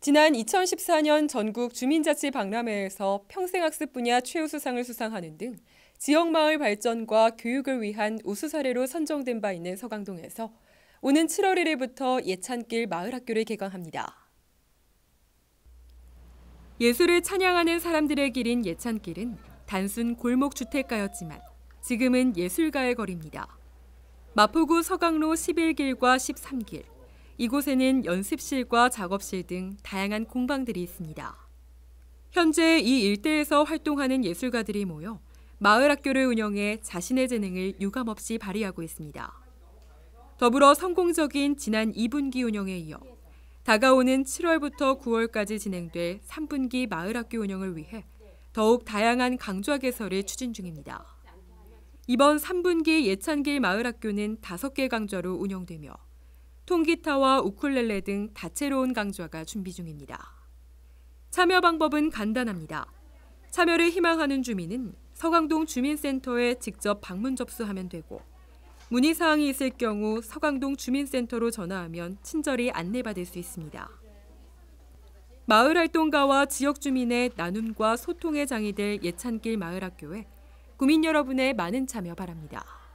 지난 2014년 전국 주민자치 박람회에서 평생학습 분야 최우수상을 수상하는 등 지역마을 발전과 교육을 위한 우수 사례로 선정된 바 있는 서강동에서 오는 7월 1일부터 예찬길 마을학교를 개강합니다. 예술을 찬양하는 사람들의 길인 예찬길은 단순 골목 주택가였지만 지금은 예술가의 거리입니다. 마포구 서강로 11길과 13길, 이곳에는 연습실과 작업실 등 다양한 공방들이 있습니다. 현재 이 일대에서 활동하는 예술가들이 모여 마을 학교를 운영해 자신의 재능을 유감없이 발휘하고 있습니다. 더불어 성공적인 지난 2분기 운영에 이어 다가오는 7월부터 9월까지 진행될 3분기 마을 학교 운영을 위해 더욱 다양한 강좌 개설을 추진 중입니다. 이번 3분기 예찬길 마을 학교는 5개 강좌로 운영되며 통기타와 우쿨렐레 등 다채로운 강좌가 준비 중입니다. 참여 방법은 간단합니다. 참여를 희망하는 주민은 서강동 주민센터에 직접 방문 접수하면 되고 문의 사항이 있을 경우 서강동 주민센터로 전화하면 친절히 안내받을 수 있습니다. 마을 활동가와 지역 주민의 나눔과 소통의 장이 될 예찬길 마을학교에 구민 여러분의 많은 참여 바랍니다.